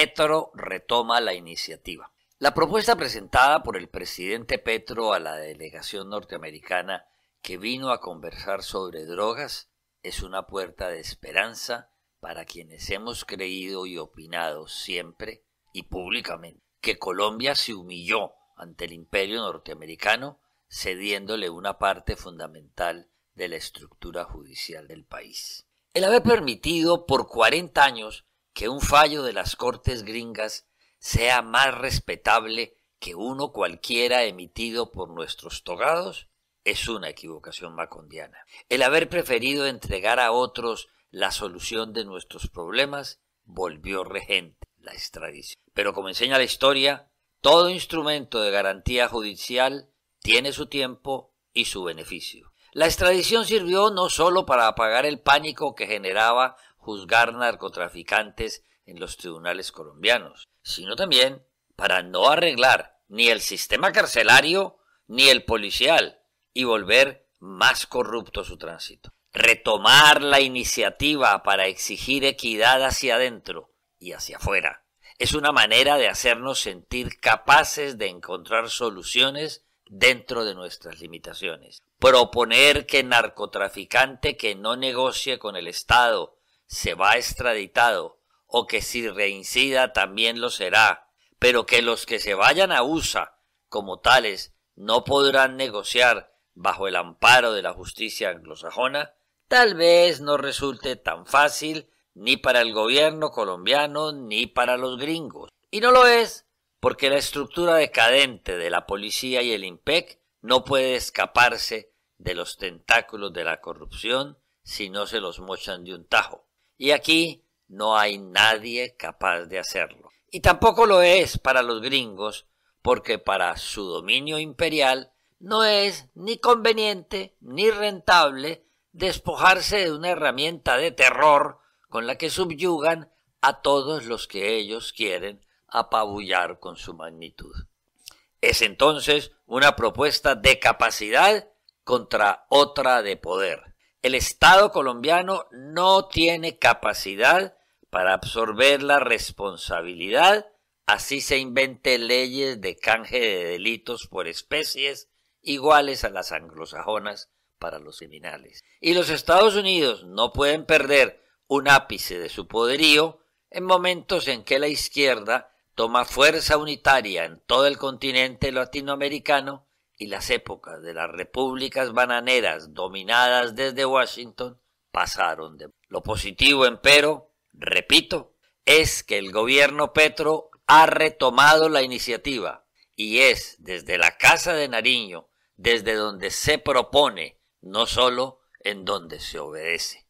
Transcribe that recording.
Petro retoma la iniciativa. La propuesta presentada por el presidente Petro a la delegación norteamericana que vino a conversar sobre drogas es una puerta de esperanza para quienes hemos creído y opinado siempre y públicamente que Colombia se humilló ante el imperio norteamericano cediéndole una parte fundamental de la estructura judicial del país. El haber permitido por 40 años que un fallo de las Cortes gringas sea más respetable que uno cualquiera emitido por nuestros togados es una equivocación macondiana. El haber preferido entregar a otros la solución de nuestros problemas volvió regente la extradición. Pero como enseña la historia, todo instrumento de garantía judicial tiene su tiempo y su beneficio. La extradición sirvió no sólo para apagar el pánico que generaba juzgar narcotraficantes en los tribunales colombianos, sino también para no arreglar ni el sistema carcelario ni el policial y volver más corrupto su tránsito. Retomar la iniciativa para exigir equidad hacia adentro y hacia afuera es una manera de hacernos sentir capaces de encontrar soluciones dentro de nuestras limitaciones. Proponer que narcotraficante que no negocie con el Estado se va extraditado, o que si reincida también lo será, pero que los que se vayan a USA como tales no podrán negociar bajo el amparo de la justicia anglosajona, tal vez no resulte tan fácil ni para el gobierno colombiano ni para los gringos. Y no lo es porque la estructura decadente de la policía y el IMPEC no puede escaparse de los tentáculos de la corrupción si no se los mochan de un tajo. Y aquí no hay nadie capaz de hacerlo. Y tampoco lo es para los gringos, porque para su dominio imperial no es ni conveniente ni rentable despojarse de una herramienta de terror con la que subyugan a todos los que ellos quieren apabullar con su magnitud. Es entonces una propuesta de capacidad contra otra de poder, el Estado colombiano no tiene capacidad para absorber la responsabilidad, así se invente leyes de canje de delitos por especies iguales a las anglosajonas para los criminales. Y los Estados Unidos no pueden perder un ápice de su poderío en momentos en que la izquierda toma fuerza unitaria en todo el continente latinoamericano y las épocas de las repúblicas bananeras dominadas desde Washington pasaron de... Lo positivo, empero, repito, es que el gobierno Petro ha retomado la iniciativa y es desde la Casa de Nariño desde donde se propone, no solo en donde se obedece.